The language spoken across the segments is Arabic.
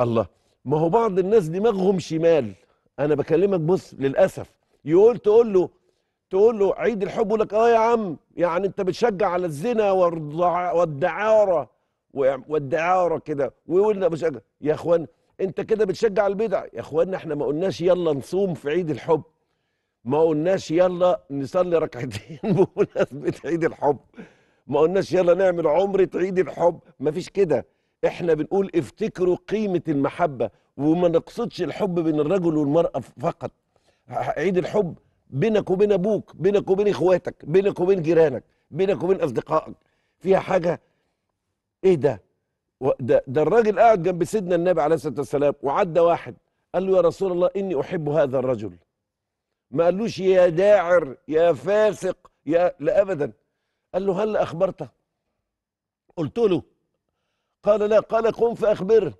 الله ما هو بعض الناس دماغهم شمال انا بكلمك بص للاسف يقول تقول له تقول له عيد الحب لك اه يا عم يعني انت بتشجع على الزنا والدعاره والدعاره كده ويقول لك بشجع يا اخوان انت كده بتشجع البدع يا اخوانا احنا ما قلناش يلا نصوم في عيد الحب ما قلناش يلا نصلي ركعتين بمناسبه عيد الحب ما قلناش يلا نعمل عمره عيد الحب ما فيش كده احنا بنقول افتكروا قيمه المحبه وما نقصدش الحب بين الرجل والمراه فقط عيد الحب بينك وبين ابوك بينك وبين اخواتك بينك وبين جيرانك بينك وبين اصدقائك فيها حاجه ايه ده ده, ده الراجل قاعد جنب سيدنا النبي عليه الصلاه والسلام وعدى واحد قال له يا رسول الله اني احب هذا الرجل ما قالوش يا داعر يا فاسق يا لا ابدا قال له هل اخبرته قلت له قال لا قال قم فأخبره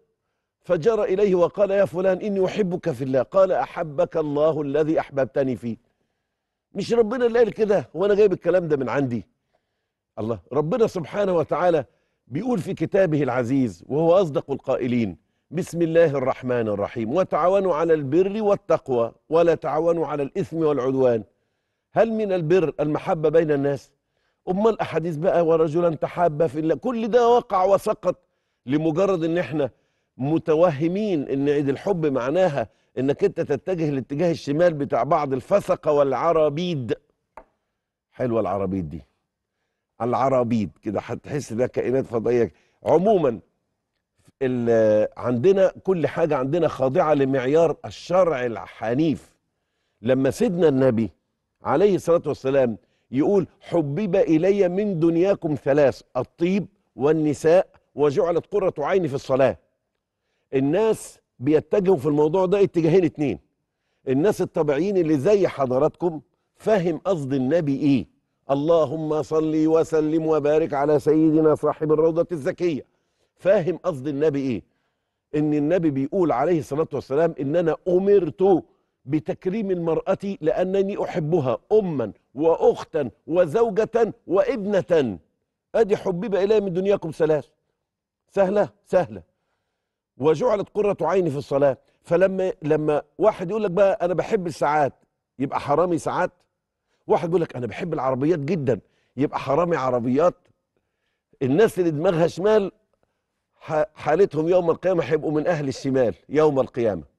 فجر إليه وقال يا فلان إني أحبك في الله قال أحبك الله الذي أحببتني فيه مش ربنا اللي قال كده وأنا جايب الكلام ده من عندي الله ربنا سبحانه وتعالى بيقول في كتابه العزيز وهو أصدق القائلين بسم الله الرحمن الرحيم وتعاونوا على البر والتقوى ولا تعاونوا على الإثم والعدوان هل من البر المحبة بين الناس أمال أحاديث بقى ورجلا تحاب في الله كل ده وقع وسقط لمجرد ان احنا متوهمين ان عيد الحب معناها انك انت تتجه الاتجاه الشمال بتاع بعض الفسقه والعرابيد حلوه العرابيد دي العرابيد كده هتحس ده كائنات فضائيه عموما عندنا كل حاجه عندنا خاضعه لمعيار الشرع الحنيف لما سيدنا النبي عليه الصلاه والسلام يقول حبب الي من دنياكم ثلاث الطيب والنساء وجعلت قرة عيني في الصلاة الناس بيتجهوا في الموضوع ده اتجاهين اتنين الناس الطبيعيين اللي زي حضراتكم فاهم قصد النبي ايه اللهم صلي وسلم وبارك على سيدنا صاحب الروضة الزكية فاهم قصد النبي ايه ان النبي بيقول عليه الصلاة والسلام ان انا امرت بتكريم المرأة لانني احبها اما واختا وزوجة وابنة ادي حبيب الي من دنياكم ثلاث سهله سهله وجعلت قره عيني في الصلاه فلما لما واحد يقول لك بقى انا بحب الساعات يبقى حرامي ساعات واحد يقول لك انا بحب العربيات جدا يبقى حرامي عربيات الناس اللي دماغها شمال حالتهم يوم القيامه هيبقوا من اهل الشمال يوم القيامه